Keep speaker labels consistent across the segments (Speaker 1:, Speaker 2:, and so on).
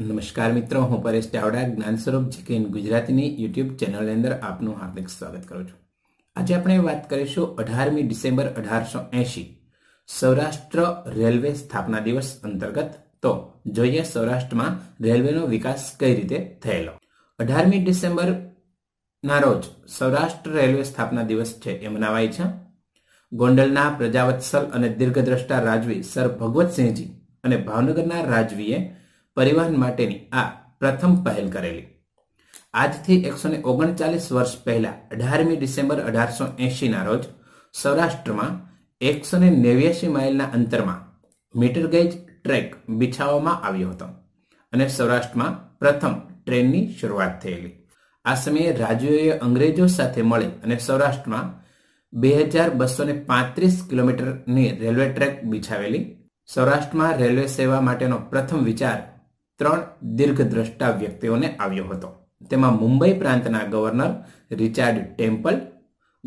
Speaker 1: નમસ્કાર મિત્રો હું પરેશ ચાવડા જ્ઞાન સ્વરૂપ જીકેન ગુજરાતીની યુટ્યુબ ચેનલની અંદર આપનું હાર્દિક સ્વાગત કરું છું આજે આપણે વાત કરીશું અઢારમી ડિસેમ્બર અઢારસો એંશી સૌરાષ્ટ્ર રેલવે સ્થાપના દિવસ અંતર્ગત તો જોઈએ સૌરાષ્ટ્રમાં રેલવેનો વિકાસ કઈ રીતે થયેલો અઢારમી ડિસેમ્બર ના રોજ સૌરાષ્ટ્ર રેલવે સ્થાપના દિવસ છે એ મનાવાય છે ગોંડલના પ્રજાવત્સલ અને દીર્ઘદ્રષ્ટા રાજવી સર ભગવતસિંહજી અને ભાવનગરના રાજવીએ પરિવહન માટેની આ પ્રથમ પહેલ કરેલી આજથી એકસો ને ઓગણચાલીસ વર્ષ પહેલા અઢારમી ડિસેમ્બર અઢારસો એંશીના રોજ સૌરાષ્ટ્રમાં એકસો ને નેવ્યાસી માઇલના અંતરમાં મીટર ગેજ ટ્રેક બિછાવવામાં આવ્યો હતો અને સૌરાષ્ટ્રમાં પ્રથમ ટ્રેનની શરૂઆત થયેલી આ સમયે રાજવીઓએ અંગ્રેજો સાથે મળી અને સૌરાષ્ટ્રમાં બે હજાર બસો ને પાંત્રીસ કિલોમીટરની રેલવે ટ્રેક બિછાવેલી સૌરાષ્ટ્રમાં રેલવે સેવા માટેનો પ્રથમ વિચાર ત્રણ દીર્ઘદ્રષ્ટા વ્યક્તિઓને આવ્યો હતો તેમાં મુંબઈ પ્રાંતના ગવર્નર રિચાર્ડ ટેમ્પલ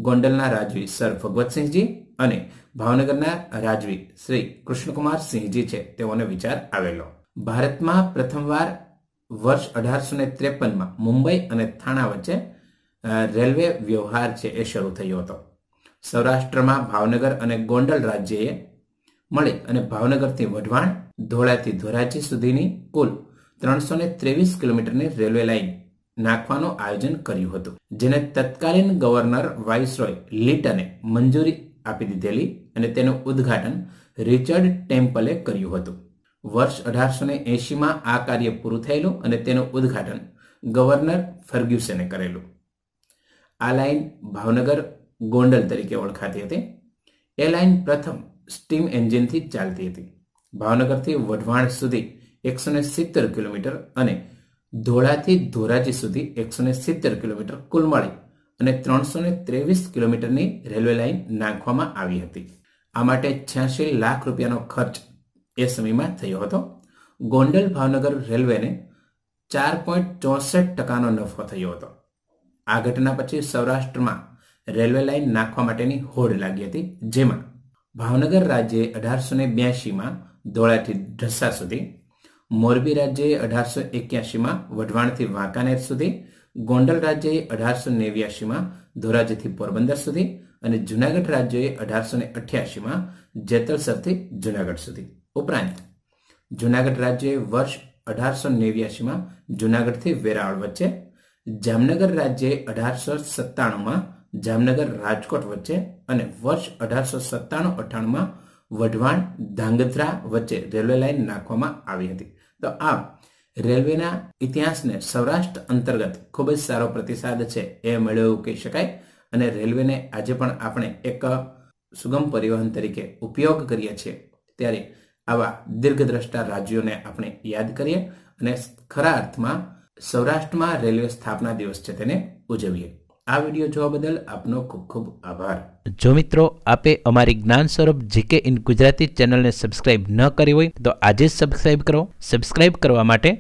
Speaker 1: ગોંડલના રાજવી સર ભગવતસિંહજી અને ભાવનગરના રાજવી શ્રી કૃષ્ણકુમાર સિંહજી છે તેઓને વિચાર આવેલો ભારતમાં પ્રથમવાર વર્ષ અઢારસો ને ત્રેપનમાં મુંબઈ અને થાણા વચ્ચે રેલવે વ્યવહાર છે એ શરૂ થયો હતો સૌરાષ્ટ્રમાં ભાવનગર અને ગોંડલ રાજ્યએ મળી અને ભાવનગરથી વઢવાણ ધોળાથી ધોરાજી સુધીની કુલ ત્રણસો ને ત્રેવીસ કિલોમીટરની રેલવે લાઇન નાખવાનું આયોજન કર્યું હતું જેને તત્કાલીન ગવર્નર વાઇસરોય લિટને મંજૂરી આપી દીધેલી અને તેનું ઉદ્ઘાટન રિચર્ડ ટેમ્પલે કર્યું હતું વર્ષ અઢારસો ને એંશીમાં આ કાર્ય પૂરું થયેલું અને તેનું ઉદ્ઘાટન ગવર્નર ફર્ગ્યુસને કરેલું આ લાઇન ભાવનગર ગોંડલ તરીકે ઓળખાતી હતી એ લાઇન પ્રથમ સ્ટીમ એન્જિનથી ચાલતી હતી ભાવનગરથી વઢવાણ સુધી એકસો ને સિત્તેર કિલોમીટર અને ધોળાથી ધોરાજી સુધી એકસો ને સિત્તેર કિલોમીટર કુલમાળી અને ત્રણસો ને ત્રેવીસ કિલોમીટરની રેલવે લાઇન નાખવામાં આવી હતી આ માટે છ્યાસી લાખ રૂપિયાનો ખર્ચ એ સમયમાં થયો હતો ગોંડલ ભાવનગર રેલવેને ચાર પોઈન્ટ ચોસઠ ટકાનો નફો થયો હતો આ ઘટના પછી સૌરાષ્ટ્રમાં રેલવે લાઇન નાખવા માટેની હોડ લાગી હતી જેમાં ભાવનગર રાજ્યે અઢારસો ને બ્યાસીમાં ધોળાથી ઢસા સુધી મોરબી રાજ્યએ અઢારસો એક્યાસીમાં વઢવાણથી વાંકાનેર સુધી ગોંડલ રાજ્યએ અઢારસો નેવ્યાસીમાં ધોરાજીથી પોરબંદર સુધી અને જુનાગઢ રાજ્યએ અઢારસો ને અઠ્યાસીમાં જેતલસરથી જુનાગઢ સુધી ઉપરાંત જુનાગઢ રાજ્યએ વર્ષ અઢારસો નેવ્યાસીમાં જુનાગઢથી વેરાવળ વચ્ચે જામનગર રાજ્યએ અઢારસો સત્તાણુંમાં જામનગર રાજકોટ વચ્ચે અને વર્ષ અઢારસો સત્તાણું અઠાણુંમાં વઢવાણ ધાંગધ્રા વચ્ચે રેલવે લાઇન નાખવામાં આવી હતી તો આ રેલવેના ઇતિહાસને સૌરાષ્ટ્ર અંતર્ગત ખૂબ જ સારો પ્રતિસાદ છે એ મળ્યો એવું કહી શકાય અને રેલવેને આજે પણ આપણે એક સુગમ પરિવહન તરીકે ઉપયોગ કરીએ છીએ ત્યારે આવા દીર્ઘદ્રષ્ટા રાજ્યોને આપણે યાદ કરીએ અને ખરા અર્થમાં સૌરાષ્ટ્રમાં રેલવે સ્થાપના દિવસ છે તેને ઉજવીએ આ વિડીયો જોવા બદલ આપનો ખૂબ ખૂબ આભાર જો મિત્રો આપે અમારી જ્ઞાન સ્વરૂપ જીકે ઇન ગુજરાતી ચેનલને સબસ્ક્રાઇબ ન કરી હોય તો આજે જ સબસ્ક્રાઇબ કરો સબસ્ક્રાઇબ કરવા માટે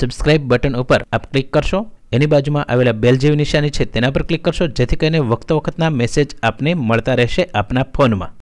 Speaker 1: સબસ્ક્રાઇબ બટન ઉપર આપ ક્લિક કરશો એની બાજુમાં આવેલા બેલ જેવી નિશાની છે તેના પર ક્લિક કરશો જેથી કરીને વખતો વખતના મેસેજ આપને મળતા રહેશે આપના ફોનમાં